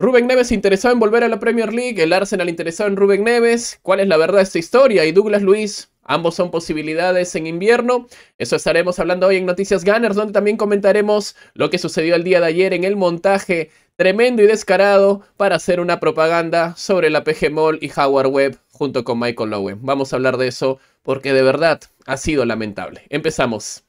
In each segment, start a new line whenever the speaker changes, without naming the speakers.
Rubén Neves interesado en volver a la Premier League, el Arsenal interesado en Rubén Neves, ¿cuál es la verdad de esta historia? Y Douglas Luis, ambos son posibilidades en invierno. Eso estaremos hablando hoy en Noticias Gunners, donde también comentaremos lo que sucedió el día de ayer en el montaje tremendo y descarado para hacer una propaganda sobre la PG Mall y Howard Webb junto con Michael Lowen. Vamos a hablar de eso porque de verdad ha sido lamentable. Empezamos.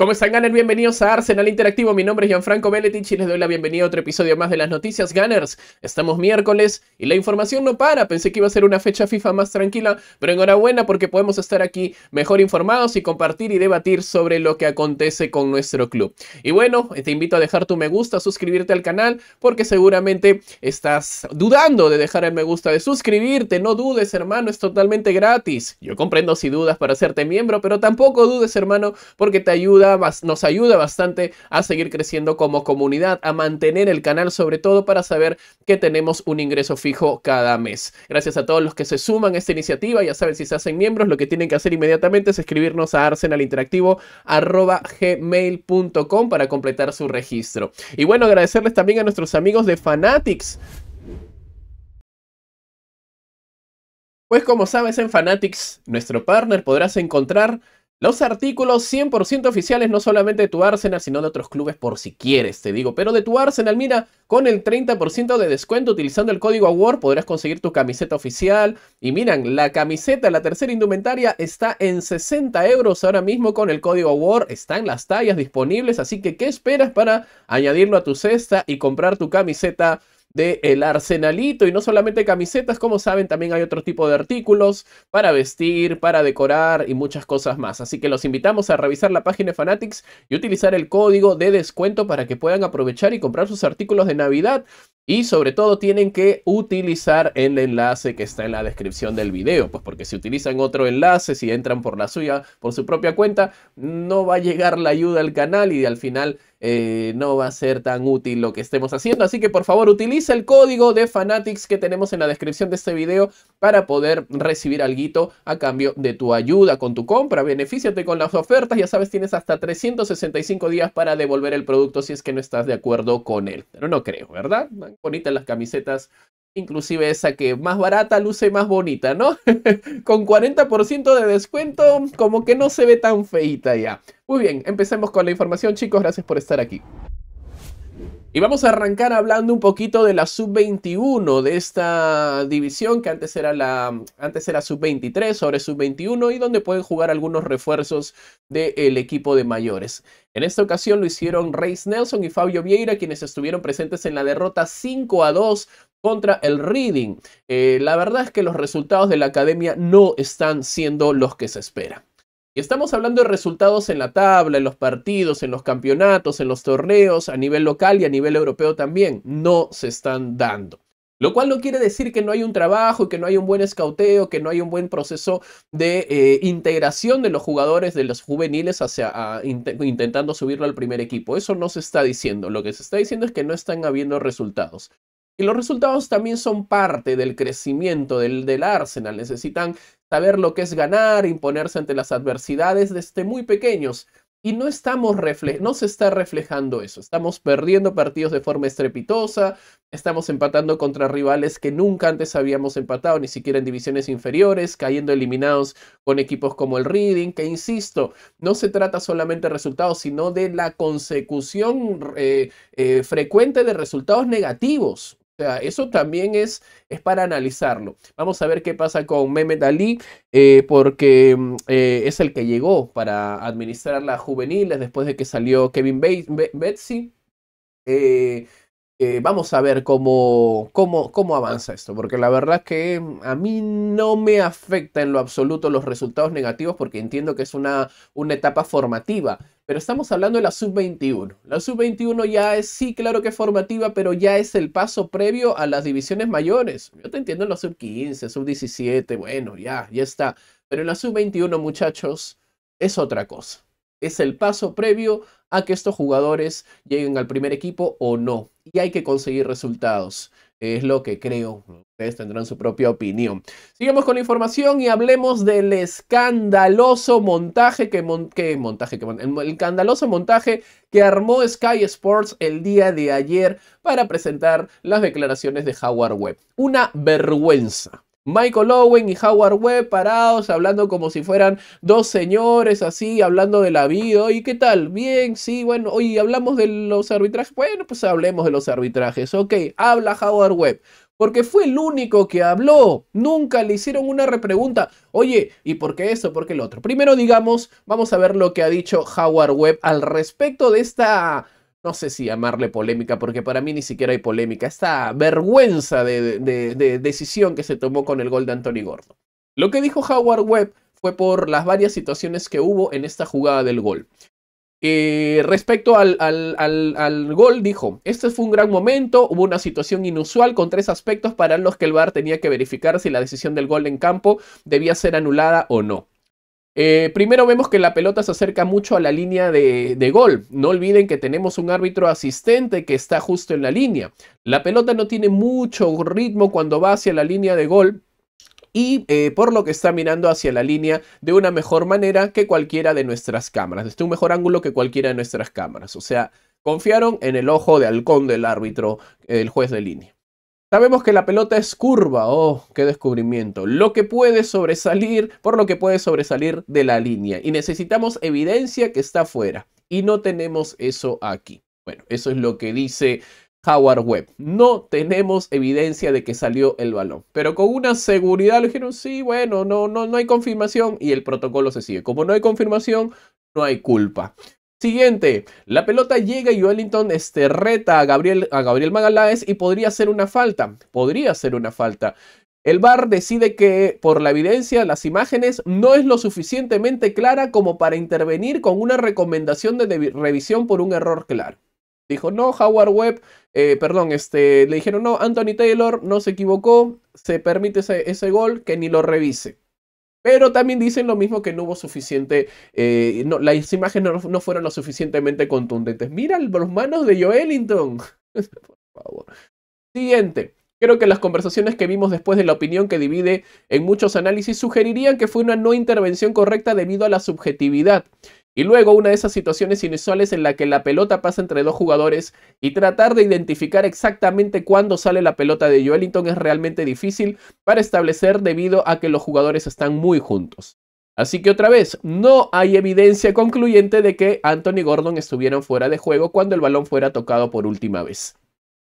¿Cómo están, Gunners? Bienvenidos a Arsenal Interactivo. Mi nombre es Gianfranco Beletich y les doy la bienvenida a otro episodio más de las noticias Gunners. Estamos miércoles y la información no para. Pensé que iba a ser una fecha FIFA más tranquila, pero enhorabuena porque podemos estar aquí mejor informados y compartir y debatir sobre lo que acontece con nuestro club. Y bueno, te invito a dejar tu me gusta, a suscribirte al canal, porque seguramente estás dudando de dejar el me gusta, de suscribirte. No dudes, hermano, es totalmente gratis. Yo comprendo si dudas para hacerte miembro, pero tampoco dudes, hermano, porque te ayuda nos ayuda bastante a seguir creciendo como comunidad, a mantener el canal sobre todo para saber que tenemos un ingreso fijo cada mes. Gracias a todos los que se suman a esta iniciativa, ya saben, si se hacen miembros, lo que tienen que hacer inmediatamente es escribirnos a gmail.com para completar su registro. Y bueno, agradecerles también a nuestros amigos de Fanatics Pues como sabes en Fanatics, nuestro partner, podrás encontrar los artículos 100% oficiales, no solamente de tu Arsenal, sino de otros clubes por si quieres, te digo. Pero de tu Arsenal, mira, con el 30% de descuento utilizando el código AWARD podrás conseguir tu camiseta oficial. Y miran, la camiseta, la tercera indumentaria, está en 60 euros ahora mismo con el código AWARD. Están las tallas disponibles, así que ¿qué esperas para añadirlo a tu cesta y comprar tu camiseta de El Arsenalito. Y no solamente camisetas, como saben, también hay otro tipo de artículos para vestir, para decorar y muchas cosas más. Así que los invitamos a revisar la página Fanatics y utilizar el código de descuento para que puedan aprovechar y comprar sus artículos de Navidad. Y sobre todo tienen que utilizar el enlace que está en la descripción del video, pues porque si utilizan otro enlace, si entran por la suya, por su propia cuenta, no va a llegar la ayuda al canal y al final eh, no va a ser tan útil lo que estemos haciendo. Así que por favor utiliza el código de Fanatics que tenemos en la descripción de este video para poder recibir algo a cambio de tu ayuda con tu compra. Benefíciate con las ofertas. Ya sabes, tienes hasta 365 días para devolver el producto si es que no estás de acuerdo con él. Pero no creo, ¿verdad? Bonitas las camisetas inclusive esa que más barata luce más bonita, ¿no? con 40% de descuento, como que no se ve tan feita ya. Muy bien, empecemos con la información, chicos, gracias por estar aquí. Y vamos a arrancar hablando un poquito de la sub-21 de esta división que antes era la antes era sub-23, sobre sub-21 y donde pueden jugar algunos refuerzos del equipo de mayores. En esta ocasión lo hicieron Reis Nelson y Fabio Vieira, quienes estuvieron presentes en la derrota 5 a 2 contra el Reading. Eh, la verdad es que los resultados de la academia no están siendo los que se esperan. Y estamos hablando de resultados en la tabla, en los partidos, en los campeonatos, en los torneos, a nivel local y a nivel europeo también. No se están dando. Lo cual no quiere decir que no hay un trabajo, que no hay un buen escauteo, que no hay un buen proceso de eh, integración de los jugadores de los juveniles intentando subirlo al primer equipo. Eso no se está diciendo. Lo que se está diciendo es que no están habiendo resultados. Y los resultados también son parte del crecimiento del, del Arsenal. Necesitan saber lo que es ganar, imponerse ante las adversidades desde muy pequeños. Y no, estamos no se está reflejando eso. Estamos perdiendo partidos de forma estrepitosa, estamos empatando contra rivales que nunca antes habíamos empatado, ni siquiera en divisiones inferiores, cayendo eliminados con equipos como el Reading, que insisto, no se trata solamente de resultados, sino de la consecución eh, eh, frecuente de resultados negativos sea, eso también es, es para analizarlo. Vamos a ver qué pasa con Mehmet Ali, eh, porque mm, eh, es el que llegó para administrar las juveniles después de que salió Kevin Betsy. Eh, eh, vamos a ver cómo, cómo, cómo avanza esto, porque la verdad es que mm, a mí no me afecta en lo absoluto los resultados negativos, porque entiendo que es una, una etapa formativa, pero estamos hablando de la sub-21. La sub-21 ya es, sí, claro que es formativa, pero ya es el paso previo a las divisiones mayores. Yo te entiendo en la sub-15, sub-17, bueno, ya, ya está. Pero en la sub-21, muchachos, es otra cosa. Es el paso previo a que estos jugadores lleguen al primer equipo o no. Y hay que conseguir resultados. Es lo que creo. Ustedes tendrán su propia opinión. Sigamos con la información y hablemos del escandaloso montaje que, montaje el, escandaloso montaje que armó Sky Sports el día de ayer para presentar las declaraciones de Howard Webb. Una vergüenza Michael Owen y Howard Webb parados, hablando como si fueran dos señores, así, hablando de la vida. y ¿qué tal? Bien, sí, bueno, oye, hablamos de los arbitrajes. Bueno, pues hablemos de los arbitrajes. Ok, habla Howard Webb. Porque fue el único que habló. Nunca le hicieron una repregunta. Oye, ¿y por qué eso ¿Por qué el otro? Primero, digamos, vamos a ver lo que ha dicho Howard Webb al respecto de esta no sé si llamarle polémica, porque para mí ni siquiera hay polémica, esta vergüenza de, decisión que se tomó con el gol de Anthony Gordo. Lo que dijo Howard Webb fue por las varias situaciones que hubo en esta jugada del gol. Eh, respecto al, al, gol, dijo, este fue un gran momento, hubo una situación inusual con tres aspectos para los que el VAR tenía que verificar si la decisión del gol en campo debía ser anulada o no. Eh, primero vemos que la pelota se acerca mucho a la línea de, gol. No olviden que tenemos un árbitro asistente que está justo en la línea. La pelota no tiene mucho ritmo cuando va hacia la línea de gol. Y eh, por lo que está mirando hacia la línea de una mejor manera que cualquiera de nuestras cámaras. Desde un mejor ángulo que cualquiera de nuestras cámaras. O sea, confiaron en el ojo de halcón del árbitro, el juez de línea. Sabemos que la pelota es curva, oh, qué descubrimiento. Lo que puede sobresalir, por lo que puede sobresalir de la línea. Y necesitamos evidencia que está afuera Y no tenemos eso aquí. Bueno, eso es lo que dice Howard Webb. No tenemos evidencia de que salió el balón. Pero con una seguridad le dijeron, sí, bueno, no, no, no hay confirmación. Y el protocolo se sigue. Como no hay confirmación, no hay culpa. Siguiente, la pelota llega y Wellington este, reta a Gabriel, a Gabriel Magaláes y podría ser una falta, podría ser una falta. El VAR decide que por la evidencia, las imágenes no es lo suficientemente clara como para intervenir con una recomendación de revisión por un error claro. Dijo, no, Howard Webb, eh, perdón, este, le dijeron, no, Anthony Taylor no se equivocó, se permite ese gol, que ni lo revise. Pero también dicen lo mismo que no hubo suficiente, eh, las imágenes no, fueron lo suficientemente contundentes. Mira los manos de Joelinton. Por favor. Siguiente. Creo que las conversaciones que vimos después de la opinión que divide en muchos análisis sugerirían que fue una no intervención correcta debido a la subjetividad y luego una de esas situaciones inusuales en la que la pelota pasa entre dos jugadores y tratar de identificar exactamente cuándo sale la pelota de Joelinton es realmente difícil para establecer debido a que los jugadores están muy juntos. Así que otra vez, no hay evidencia concluyente de que Anthony Gordon estuvieran fuera de juego cuando el balón fuera tocado por última vez.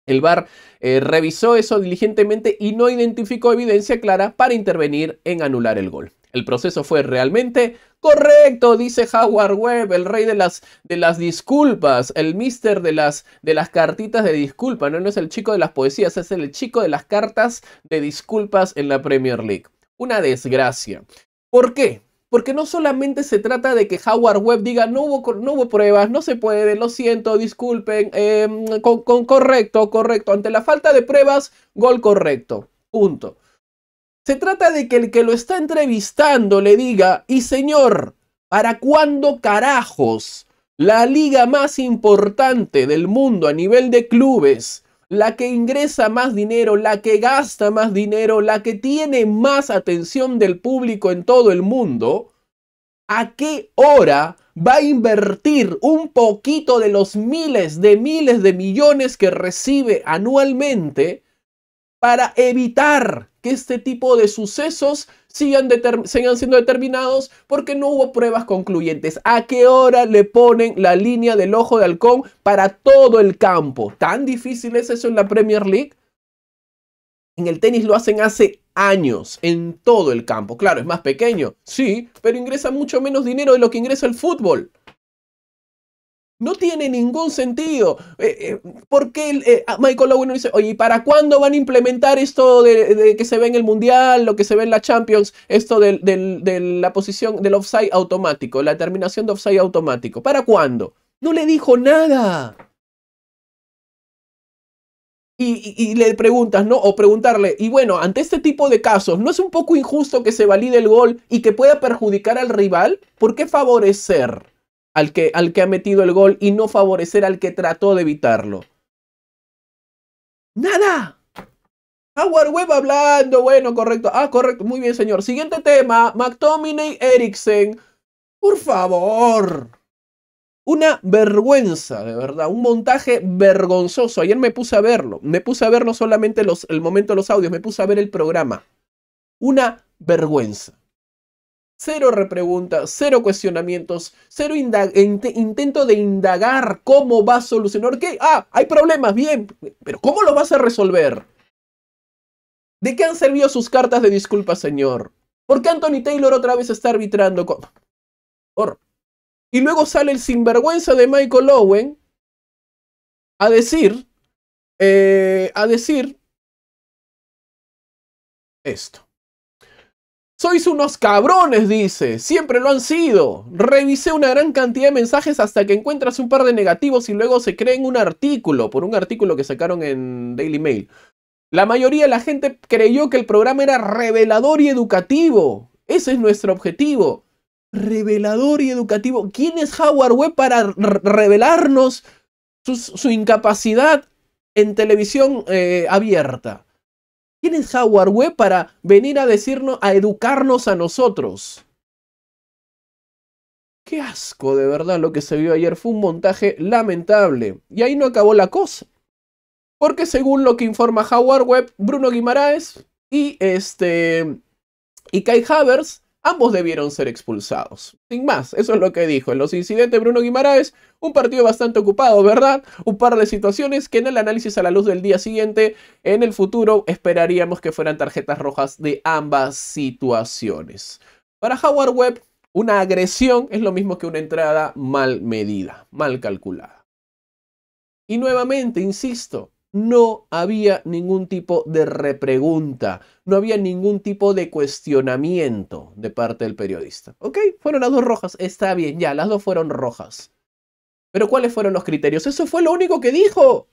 El VAR eh, revisó eso diligentemente y no identificó evidencia clara para intervenir en anular el gol. El proceso fue realmente Correcto, dice Howard Webb, el rey de las, de las disculpas, el mister de las, de las cartitas de disculpa. ¿no? es el chico de las poesías, es el chico de las cartas de disculpas en la Premier League. Una desgracia. ¿Por qué? Porque no solamente se trata de que Howard Webb diga no hubo, no hubo pruebas, no se puede, lo siento, disculpen, em, con correcto, correcto. Ante la falta de pruebas, gol correcto. Punto. Se trata de que el que lo está entrevistando le diga, y señor, ¿para cuándo carajos la liga más importante del mundo a nivel de clubes, la que ingresa más dinero, la que gasta más dinero, la que tiene más atención del público en todo el mundo, ¿a qué hora va a invertir un poquito de los miles de miles de millones que recibe anualmente para evitar que este tipo de sucesos sigan, sigan siendo determinados porque no hubo pruebas concluyentes. ¿A qué hora le ponen la línea del ojo de halcón para todo el campo? ¿Tan difícil es eso en la Premier League? En el tenis lo hacen hace años, en todo el campo. Claro, es más pequeño, sí, pero ingresa mucho menos dinero de lo que ingresa el fútbol. No tiene ningún sentido. Eh, eh, ¿Por qué porque eh, ah, Michael Owen dice, oye, para cuándo van a implementar esto de, que se ve en el Mundial, lo que se ve en la Champions, esto de, la posición del offside automático, la terminación de offside automático? ¿Para cuándo? No le dijo nada. y, le preguntas, ¿no? O preguntarle, y bueno, ante este tipo de casos, ¿no es un poco injusto que se valide el gol y que pueda perjudicar al rival? ¿Por qué favorecer? al que, al que ha metido el gol y no favorecer al que trató de evitarlo. ¡Nada! Howard Webb hablando, bueno, correcto. Ah, correcto, muy bien, señor. Siguiente tema, McTominay Eriksen. Por favor. Una vergüenza, de verdad, un montaje vergonzoso. Ayer me puse a verlo, me puse a ver no solamente los, el momento de los audios, me puse a ver el programa. Una vergüenza. Cero repreguntas, cero cuestionamientos, cero intento de indagar cómo va a solucionar. ¿Qué? Ah, hay problemas, bien, pero ¿cómo lo vas a resolver? ¿De qué han servido sus cartas de disculpa, señor? ¿Por qué Anthony Taylor otra vez está arbitrando? Y luego sale el sinvergüenza de Michael Owen a decir, eh, a decir esto. Sois unos cabrones, dice. Siempre lo han sido. Revisé una gran cantidad de mensajes hasta que encuentras un par de negativos y luego se creen un artículo, por un artículo que sacaron en Daily Mail. La mayoría de la gente creyó que el programa era revelador y educativo. Ese es nuestro objetivo. Revelador y educativo. ¿Quién es Howard Webb para revelarnos su, incapacidad en televisión eh, abierta? ¿Quién Howard Web para venir a decirnos, a educarnos a nosotros? Qué asco, de verdad, lo que se vio ayer fue un montaje lamentable. Y ahí no acabó la cosa. Porque según lo que informa Howard Webb, Bruno Guimaraes y este y Kai Havers Ambos debieron ser expulsados. Sin más, eso es lo que dijo. En los incidentes, Bruno Guimaraes, un partido bastante ocupado, ¿verdad? Un par de situaciones que en el análisis a la luz del día siguiente, en el futuro, esperaríamos que fueran tarjetas rojas de ambas situaciones. Para Howard Webb, una agresión es lo mismo que una entrada mal medida, mal calculada. Y nuevamente, insisto, no había ningún tipo de repregunta, no había ningún tipo de cuestionamiento de parte del periodista. Ok, fueron las dos rojas, está bien, ya, las dos fueron rojas. Pero ¿cuáles fueron los criterios? Eso fue lo único que dijo.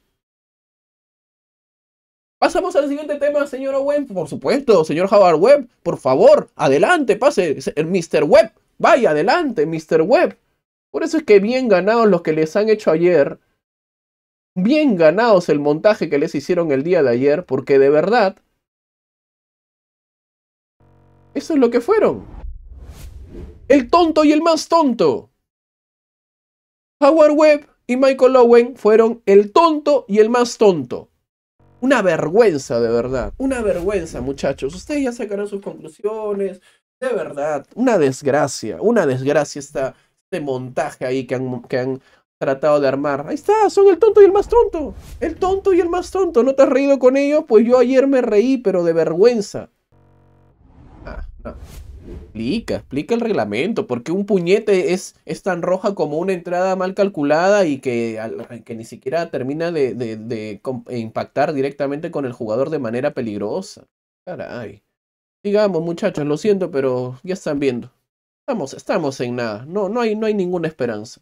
Pasamos al siguiente tema, señor Webb, por supuesto, señor Howard Webb, por favor, adelante, pase, eh, Mr. Webb, vaya adelante, Mr. Webb. Por eso es que bien ganados los que les han hecho ayer bien ganados el montaje que les hicieron el día de ayer, porque de verdad, eso es lo que fueron. El tonto y el más tonto. Howard Webb y Michael Owen fueron el tonto y el más tonto. Una vergüenza, de verdad. Una vergüenza, muchachos. Ustedes ya sacaron sus conclusiones. De verdad, una desgracia. Una desgracia esta, este montaje ahí que que han tratado de armar. Ahí está, son el tonto y el más tonto. El tonto y el más tonto. ¿No te has reído con ellos? Pues yo ayer me reí, pero de vergüenza. Ah, no. Explica, explica el reglamento. Porque un puñete es, es tan roja como una entrada mal calculada y que, que ni siquiera termina de, e impactar directamente con el jugador de manera peligrosa. Caray. Digamos, muchachos, lo siento, pero ya están viendo. Estamos, estamos en nada. No, no hay, no hay ninguna esperanza.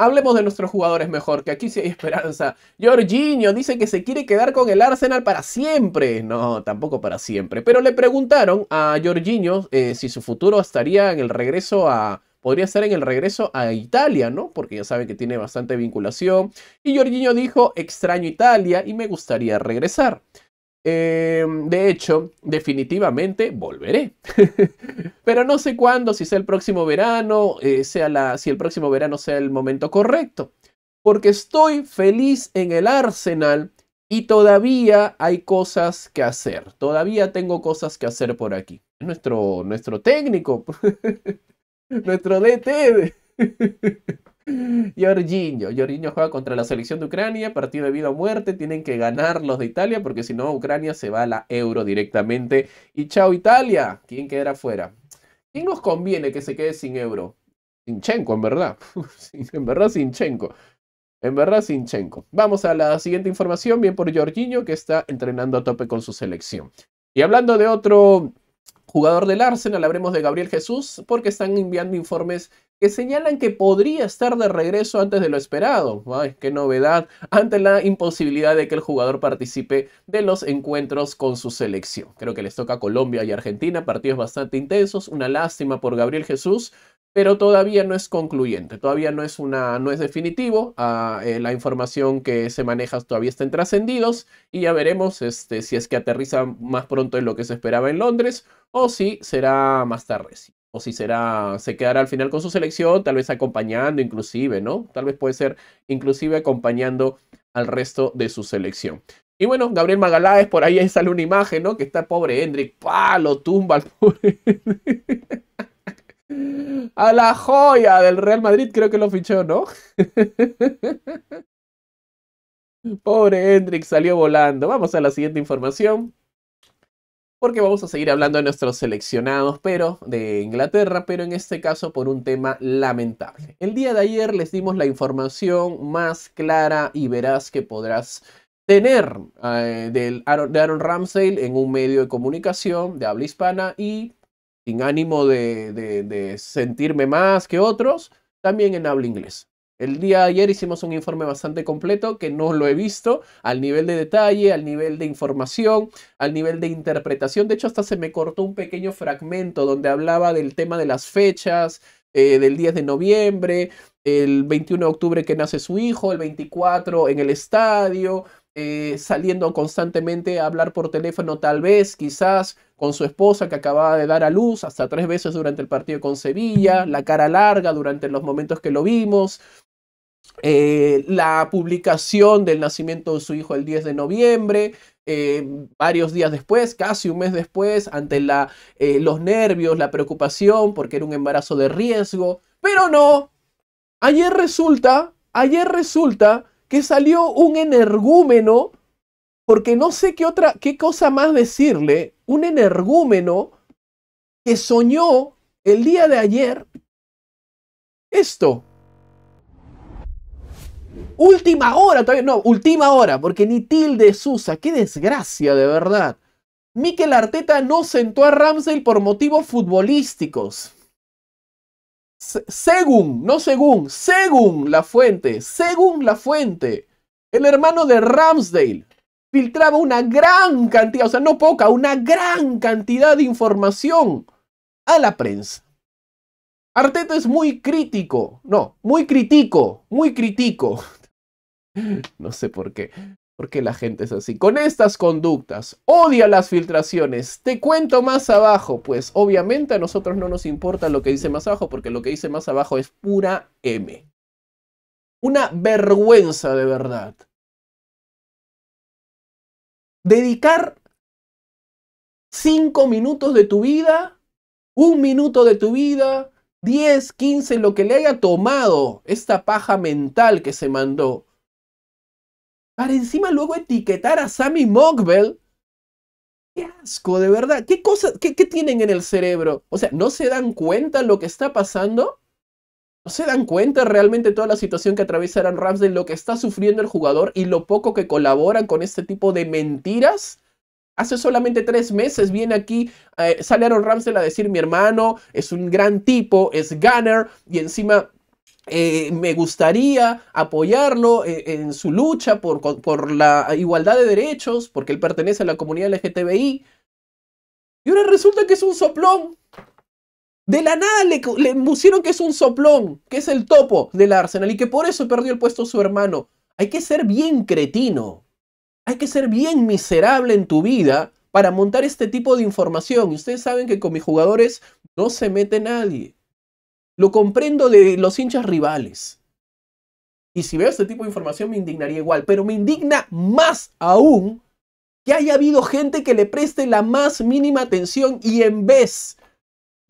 Hablemos de nuestros jugadores mejor, que aquí sí hay esperanza. Jorginho dice que se quiere quedar con el Arsenal para siempre. No, tampoco para siempre. Pero le preguntaron a Jorginho eh, si su futuro estaría en el regreso a... Podría ser en el regreso a Italia, ¿no? Porque ya saben que tiene bastante vinculación. Y Jorginho dijo, extraño Italia y me gustaría regresar. Em, de hecho, definitivamente volveré. Pero no sé cuándo, si sea el próximo verano, eh, sea la, si el próximo verano sea el momento correcto. Porque estoy feliz en el Arsenal y todavía hay cosas que hacer. Todavía tengo cosas que hacer por aquí. Nuestro, nuestro técnico, nuestro DT. Jorginho. Jorginho juega contra la selección de Ucrania, partido de vida o muerte, tienen que ganar los de Italia porque si no Ucrania se va a la euro directamente. Y chao Italia, ¿quién quedará fuera? ¿Quién nos conviene que se quede sin euro? Sinchenko, en verdad. en verdad Sinchenko. En verdad Sinchenko. Vamos a la siguiente información, bien por Jorginho que está entrenando a tope con su selección. Y hablando de otro jugador del Arsenal, habremos de Gabriel Jesús porque están enviando informes que señalan que podría estar de regreso antes de lo esperado. qué novedad! Ante la imposibilidad de que el jugador participe de los encuentros con su selección. Creo que les toca a Colombia y Argentina, partidos bastante intensos. Una lástima por Gabriel Jesús, pero todavía no es concluyente, todavía no es, una, no es definitivo, ah, eh, la información que se maneja todavía está en trascendidos y ya veremos este, si es que aterriza más pronto de lo que se esperaba en Londres o si será más tarde o si será, se quedará al final con su selección, tal vez acompañando inclusive, ¿no? Tal vez puede ser inclusive acompañando al resto de su selección. Y bueno, Gabriel Magaláes, por ahí sale una imagen, ¿no? Que está pobre Hendrik, ¡pa! Lo tumba al pobre A la joya del Real Madrid creo que lo fichó, ¿no? Pobre Hendrik salió volando. Vamos a la siguiente información porque vamos a seguir hablando de nuestros seleccionados, pero de Inglaterra, pero en este caso por un tema lamentable. El día de ayer les dimos la información más clara y verás que podrás tener eh, de Aaron Ramsdale en un medio de comunicación de habla hispana y sin ánimo de, de sentirme más que otros, también en habla inglés. El día de ayer hicimos un informe bastante completo que no lo he visto al nivel de detalle, al nivel de información, al nivel de interpretación. De hecho, hasta se me cortó un pequeño fragmento donde hablaba del tema de las fechas, eh, del 10 de noviembre, el 21 de octubre que nace su hijo, el 24 en el estadio, eh, saliendo constantemente a hablar por teléfono tal vez, quizás con su esposa que acababa de dar a luz hasta tres veces durante el partido con Sevilla, la cara larga durante los momentos que lo vimos, eh, la publicación del nacimiento de su hijo el 10 de noviembre, eh, varios días después, casi un mes después, ante la, eh, los nervios, la preocupación, porque era un embarazo de riesgo. Pero no, ayer resulta, ayer resulta que salió un energúmeno, porque no sé qué otra, qué cosa más decirle, un energúmeno que soñó el día de ayer esto. Última hora, todavía no, última hora, porque ni tilde Susa, qué desgracia de verdad. Miquel Arteta no sentó a Ramsdale por motivos futbolísticos. según, no según, según la fuente, según la fuente, el hermano de Ramsdale filtraba una gran cantidad, o sea, no poca, una gran cantidad de información a la prensa. Arteta es muy crítico. No, muy crítico, muy crítico, No sé por qué. ¿Por qué la gente es así? Con estas conductas, odia las filtraciones. Te cuento más abajo. Pues obviamente a nosotros no nos importa lo que dice más abajo, porque lo que dice más abajo es pura M. Una vergüenza de verdad. Dedicar cinco minutos de tu vida, un minuto de tu vida, 10, 15, lo que le haya tomado esta paja mental que se mandó, para encima luego etiquetar a Sammy Mockbell, Qué asco, de verdad. ¿Qué cosas, qué, qué tienen en el cerebro? O sea, ¿no se dan cuenta lo que está pasando? ¿No se dan cuenta realmente toda la situación que atraviesa Aaron Ramsdale, lo que está sufriendo el jugador y lo poco que colaboran con este tipo de mentiras? Hace solamente tres meses viene aquí, eh, sale Aaron Ramsey a decir, mi hermano es un gran tipo, es gunner y encima eh, me gustaría apoyarlo eh, en, su lucha por, por, la igualdad de derechos, porque él pertenece a la comunidad LGTBI. Y ahora resulta que es un soplón. De la nada le, le pusieron que es un soplón, que es el topo del Arsenal y que por eso perdió el puesto su hermano. Hay que ser bien cretino. Hay que ser bien miserable en tu vida para montar este tipo de información. Y ustedes saben que con mis jugadores no se mete nadie. Lo comprendo de los hinchas rivales. Y si veo este tipo de información me indignaría igual, pero me indigna más aún que haya habido gente que le preste la más mínima atención y en vez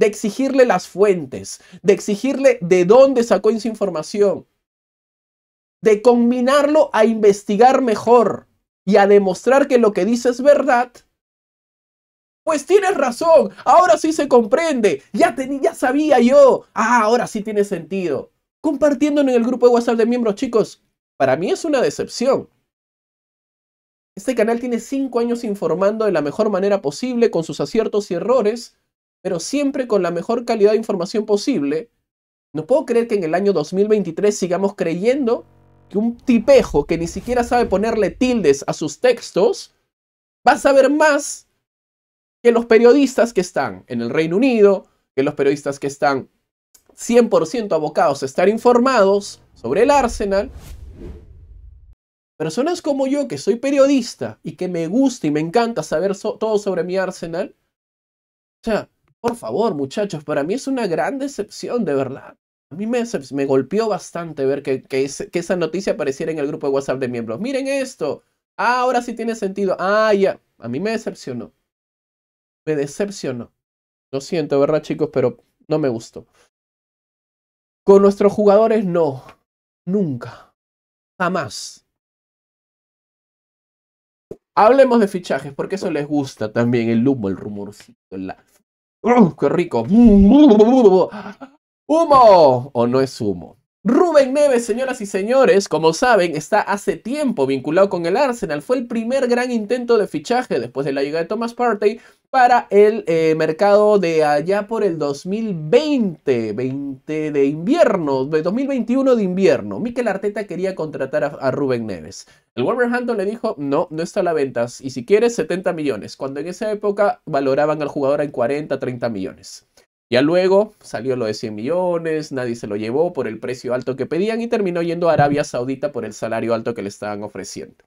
de exigirle las fuentes, de exigirle de dónde sacó esa información, de combinarlo a investigar mejor, y a demostrar que lo que dice es verdad, pues tienes razón, ahora sí se comprende, ya, tenía, ya sabía yo, ah, ahora sí tiene sentido. Compartiéndolo en el grupo de WhatsApp de miembros, chicos, para mí es una decepción. Este canal tiene 5 años informando de la mejor manera posible, con sus aciertos y errores, pero siempre con la mejor calidad de información posible. No puedo creer que en el año 2023 sigamos creyendo que un tipejo que ni siquiera sabe ponerle tildes a sus textos va a saber más que los periodistas que están en el Reino Unido, que los periodistas que están 100% abocados a estar informados sobre el Arsenal. Personas como yo, que soy periodista y que me gusta y me encanta saber todo sobre mi Arsenal. O sea, por favor, muchachos, para mí es una gran decepción, de verdad. A mí me, golpeó bastante ver que, esa noticia apareciera en el grupo de WhatsApp de miembros. Miren esto. Ah, ahora sí tiene sentido. Ah, ya. A mí me decepcionó. Me decepcionó. Lo siento, ¿verdad, chicos? Pero no me gustó. Con nuestros jugadores, no. Nunca. Jamás. Hablemos de fichajes, porque eso les gusta también. El humo, el rumorcito, la... ¡Oh, ¡Qué rico! ¡Humo! ¿O no es humo? Rubén Neves, señoras y señores, como saben, está hace tiempo vinculado con el Arsenal. Fue el primer gran intento de fichaje después de la llegada de Thomas Partey para el eh, mercado de allá por el 2020, 20 de invierno, de 2021 de invierno. Mikel Arteta quería contratar a, a, Rubén Neves. El Wolverhampton le dijo, no, no está a la venta. Y si quieres, 70 millones, cuando en esa época valoraban al jugador en 40, 30 millones. Ya luego salió lo de 100 millones, nadie se lo llevó por el precio alto que pedían y terminó yendo a Arabia Saudita por el salario alto que le estaban ofreciendo.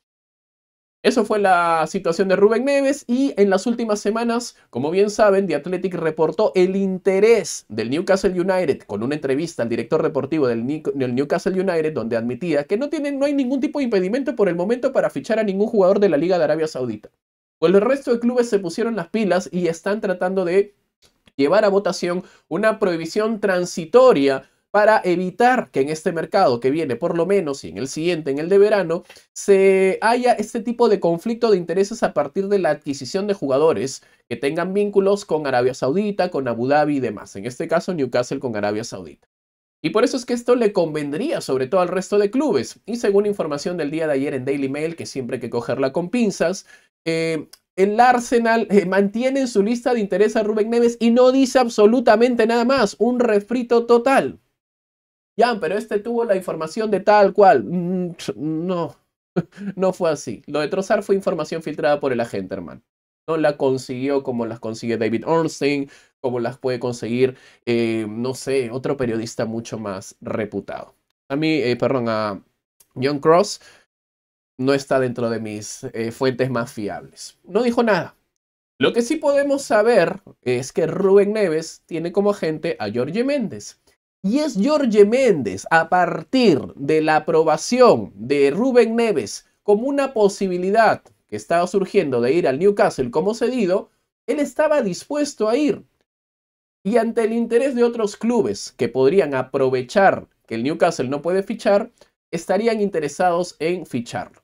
Eso fue la situación de Rubén Neves y en las últimas semanas, como bien saben, The Athletic reportó el interés del Newcastle United con una entrevista al director deportivo del, Newcastle United donde admitía que no, no hay ningún tipo de impedimento por el momento para fichar a ningún jugador de la Liga de Arabia Saudita. Pues el resto de clubes se pusieron las pilas y están tratando de llevar a votación una prohibición transitoria para evitar que en este mercado que viene por lo menos y en el siguiente, en el de verano, se haya este tipo de conflicto de intereses a partir de la adquisición de jugadores que tengan vínculos con Arabia Saudita, con Abu Dhabi y demás. En este caso, Newcastle con Arabia Saudita. Y por eso es que esto le convendría sobre todo al resto de clubes. Y según información del día de ayer en Daily Mail, que siempre hay que cogerla con pinzas, eh, el Arsenal eh, mantiene en su lista de interés a Rubén Neves y no dice absolutamente nada más. Un refrito total. Ya, pero este tuvo la información de tal cual. Mm, no, no fue así. Lo de Trozar fue información filtrada por el agente, hermano. No la consiguió como las consigue David Ornstein, como las puede conseguir, eh, no sé, otro periodista mucho más reputado. A mí, eh, perdón, a John Cross no está dentro de mis eh, fuentes más fiables. No dijo nada. Lo que sí podemos saber es que Rubén Neves tiene como agente a Jorge Méndez. Y es Jorge Méndez, a partir de la aprobación de Rubén Neves como una posibilidad que estaba surgiendo de ir al Newcastle como cedido, él estaba dispuesto a ir. Y ante el interés de otros clubes que podrían aprovechar que el Newcastle no puede fichar, estarían interesados en ficharlo.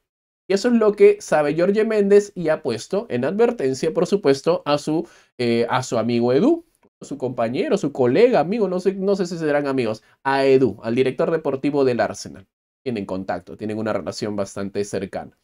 Y eso es lo que sabe Jorge Méndez y ha puesto en advertencia, por supuesto, a su, eh, a su amigo Edu, su compañero, su colega, amigo, no sé, no sé si serán amigos, a Edu, al director deportivo del Arsenal. Tienen contacto, tienen una relación bastante cercana.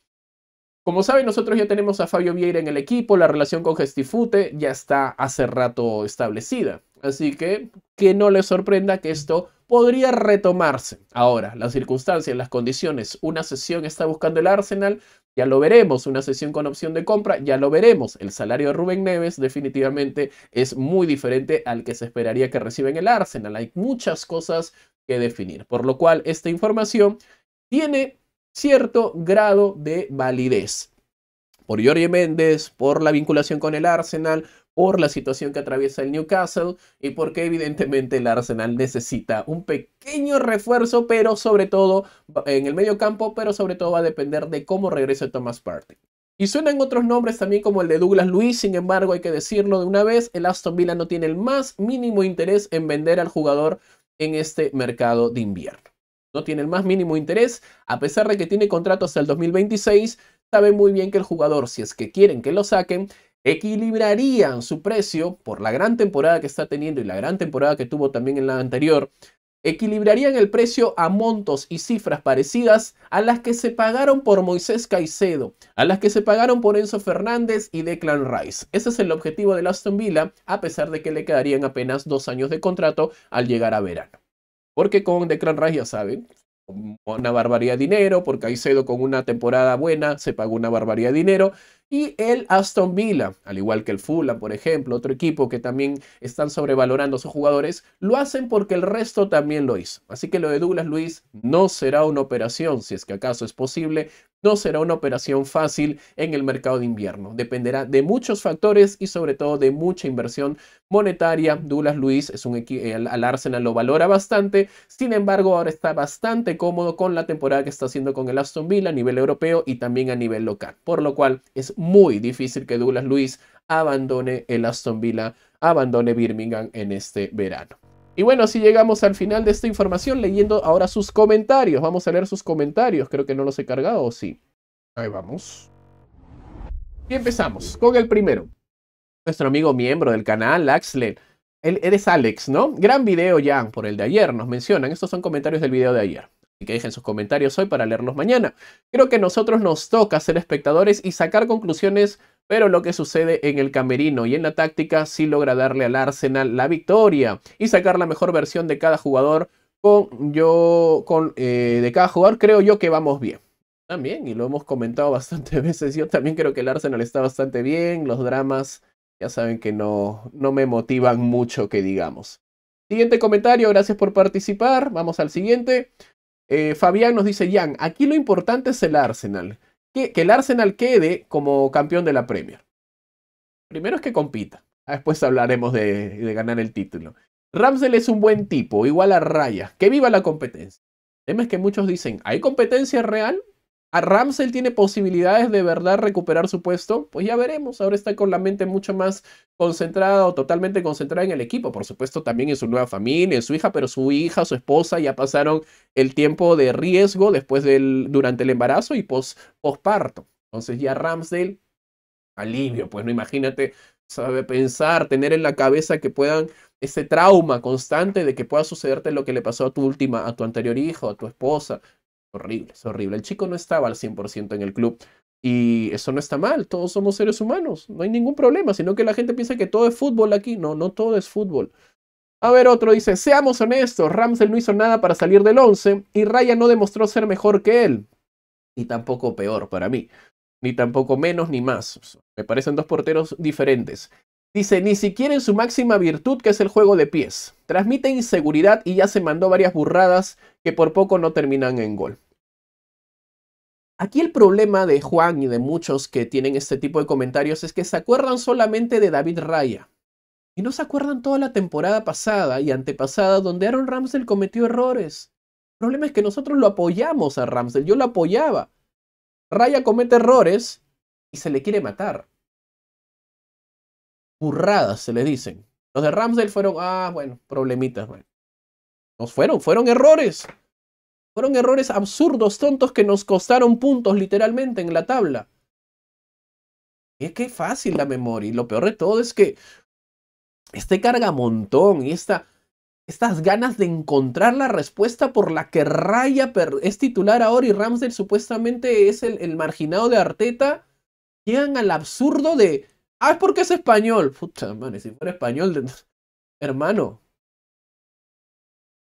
Como saben, nosotros ya tenemos a Fabio Vieira en el equipo, la relación con Gestifute ya está hace rato establecida. Así que que no les sorprenda que esto podría retomarse. Ahora, las circunstancias, las condiciones, una sesión está buscando el Arsenal, ya lo veremos, una sesión con opción de compra, ya lo veremos. El salario de Rubén Neves definitivamente es muy diferente al que se esperaría que reciba en el Arsenal. Hay muchas cosas que definir, por lo cual esta información tiene cierto grado de validez. Por Jorge Méndez, por la vinculación con el Arsenal, por la situación que atraviesa el Newcastle y porque evidentemente el Arsenal necesita un pequeño refuerzo, pero sobre todo en el medio campo, pero sobre todo va a depender de cómo regrese Thomas Partey. Y suenan otros nombres también como el de Douglas Luis, sin embargo hay que decirlo de una vez, el Aston Villa no tiene el más mínimo interés en vender al jugador en este mercado de invierno. No tiene el más mínimo interés, a pesar de que tiene contrato hasta el 2026, sabe muy bien que el jugador, si es que quieren que lo saquen, equilibrarían su precio por la gran temporada que está teniendo y la gran temporada que tuvo también en la anterior, equilibrarían el precio a montos y cifras parecidas a las que se pagaron por Moisés Caicedo, a las que se pagaron por Enzo Fernández y Declan Rice. Ese es el objetivo de Aston Villa, a pesar de que le quedarían apenas dos años de contrato al llegar a verano. Porque con Declan Rice, ya saben, una barbaridad de dinero, porque Caicedo con una temporada buena se pagó una barbaridad de dinero, y el Aston Villa, al igual que el Fulham, por ejemplo, otro equipo que también están sobrevalorando a sus jugadores, lo hacen porque el resto también lo hizo. Así que lo de Douglas Luis no será una operación, si es que acaso es posible, no será una operación fácil en el mercado de invierno. Dependerá de muchos factores y sobre todo de mucha inversión monetaria. Douglas Luis es un al Arsenal lo valora bastante. Sin embargo, ahora está bastante cómodo con la temporada que está haciendo con el Aston Villa a nivel europeo y también a nivel local. Por lo cual es muy difícil que Douglas Luis abandone el Aston Villa, abandone Birmingham en este verano. Y bueno, así llegamos al final de esta información leyendo ahora sus comentarios. Vamos a leer sus comentarios. Creo que no los he cargado, sí? Ahí vamos. Y empezamos con el primero. Nuestro amigo miembro del canal, Axel. Él, eres Alex, ¿no? Gran video, Jan, por el de ayer. Nos mencionan. Estos son comentarios del video de ayer. Así que dejen sus comentarios hoy para leerlos mañana. Creo que nosotros nos toca ser espectadores y sacar conclusiones pero lo que sucede en el camerino y en la táctica sí logra darle al Arsenal la victoria y sacar la mejor versión de cada jugador. Con yo, con eh, de cada jugador, creo yo que vamos bien. También, y lo hemos comentado bastantes veces, yo también creo que el Arsenal está bastante bien. Los dramas, ya saben que no, no me motivan mucho, que digamos. Siguiente comentario, gracias por participar. Vamos al siguiente. Eh, Fabián nos dice, Jan, aquí lo importante es el Arsenal que, el Arsenal quede como campeón de la Premier. Primero es que compita. Después hablaremos de, de ganar el título. Ramsel es un buen tipo, igual a rayas. Que viva la competencia. El tema es que muchos dicen, ¿hay competencia real? ¿A Ramsdale tiene posibilidades de verdad recuperar su puesto? Pues ya veremos. Ahora está con la mente mucho más concentrada o totalmente concentrada en el equipo. Por supuesto, también en su nueva familia, en su hija, pero su hija, su esposa ya pasaron el tiempo de riesgo después del, durante el embarazo y posparto. Entonces ya Ramsdale, alivio, pues no imagínate, sabe pensar, tener en la cabeza que puedan ese trauma constante de que pueda sucederte lo que le pasó a tu última, a tu anterior hijo, a tu esposa, horrible, es horrible. El chico no estaba al 100% en el club y eso no está mal, todos somos seres humanos, no hay ningún problema, sino que la gente piensa que todo es fútbol aquí, no, no todo es fútbol. A ver, otro dice, seamos honestos, Ramsel no hizo nada para salir del 11 y Raya no demostró ser mejor que él, ni tampoco peor para mí, ni tampoco menos ni más. Me parecen dos porteros diferentes. Dice, ni siquiera en su máxima virtud, que es el juego de pies. Transmite inseguridad y ya se mandó varias burradas que por poco no terminan en gol. Aquí el problema de Juan y de muchos que tienen este tipo de comentarios es que se acuerdan solamente de David Raya. Y no se acuerdan toda la temporada pasada y antepasada donde Aaron Ramsdale cometió errores. El problema es que nosotros lo apoyamos a Ramsdale, yo lo apoyaba. Raya comete errores y se le quiere matar. Burradas se le dicen. Los de Ramsdale fueron, ah, bueno, problemitas, bueno. Nos fueron, fueron errores. Fueron errores absurdos, tontos, que nos costaron puntos literalmente en la tabla. Y es que fácil la memoria. Y lo peor de todo es que este cargamontón y esta, estas ganas de encontrar la respuesta por la que Raya es titular ahora y Ramsdale supuestamente es el, marginado de Arteta, llegan al absurdo de, ah, es porque es español. Puta madre, si fuera español, hermano.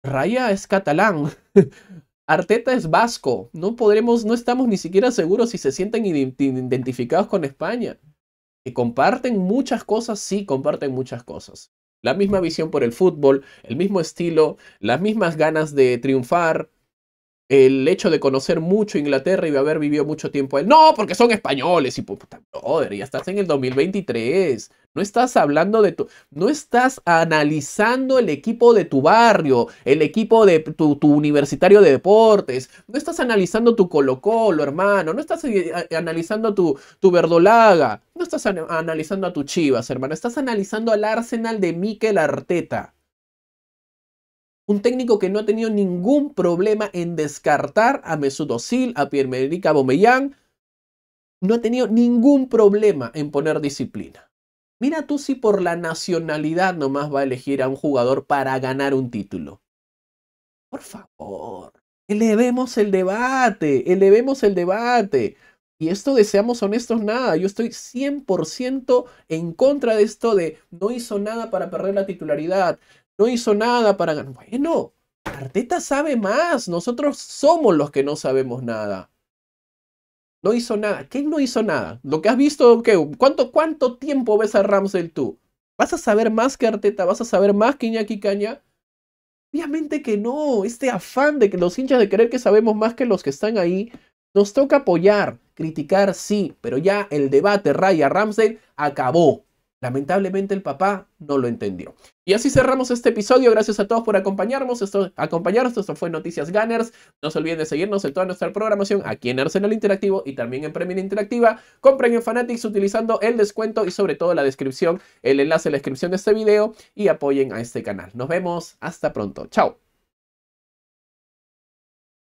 Raya es catalán. Arteta es vasco. No podremos, no estamos ni siquiera seguros si se sienten identificados con España. Que comparten muchas cosas, sí, comparten muchas cosas. La misma visión por el fútbol, el mismo estilo, las mismas ganas de triunfar, el hecho de conocer mucho Inglaterra y de haber vivido mucho tiempo ahí. No, porque son españoles y puta, brother, ya estás en el 2023. No estás hablando de tu, no estás analizando el equipo de tu barrio, el equipo de tu, universitario de deportes, no estás analizando tu Colo Colo, hermano, no estás eh, analizando tu, tu verdolaga, no estás analizando a tu Chivas, hermano, estás analizando al Arsenal de Mikel Arteta. Un técnico que no ha tenido ningún problema en descartar a Mesut a Pierre-Emerick Aubameyang, no ha tenido ningún problema en poner disciplina. Mira tú si por la nacionalidad nomás va a elegir a un jugador para ganar un título. Por favor, elevemos el debate, elevemos el debate. Y esto deseamos honestos, nada. Yo estoy 100% en contra de esto de no hizo nada para perder la titularidad, no hizo nada para ganar. Bueno, Arteta sabe más, nosotros somos los que no sabemos nada. No hizo nada. ¿Quién no hizo nada? Lo que has visto, ¿qué? ¿Cuánto, ¿cuánto tiempo ves a Ramsell tú? ¿Vas a saber más que Arteta? ¿Vas a saber más que Iñaki Caña? Obviamente que no. Este afán de que los hinchas de creer que sabemos más que los que están ahí. Nos toca apoyar, criticar, sí, pero ya el debate Raya Ramsey acabó. Lamentablemente el papá no lo entendió. Y así cerramos este episodio. Gracias a todos por acompañarnos. Esto, acompañarnos. Esto fue Noticias Gunners. No se olviden de seguirnos en toda nuestra programación aquí en Arsenal Interactivo y también en Premier Interactiva. con en Fanatics utilizando el descuento y sobre todo la descripción, el enlace en la descripción de este video y apoyen a este canal. Nos vemos. Hasta pronto. Chao.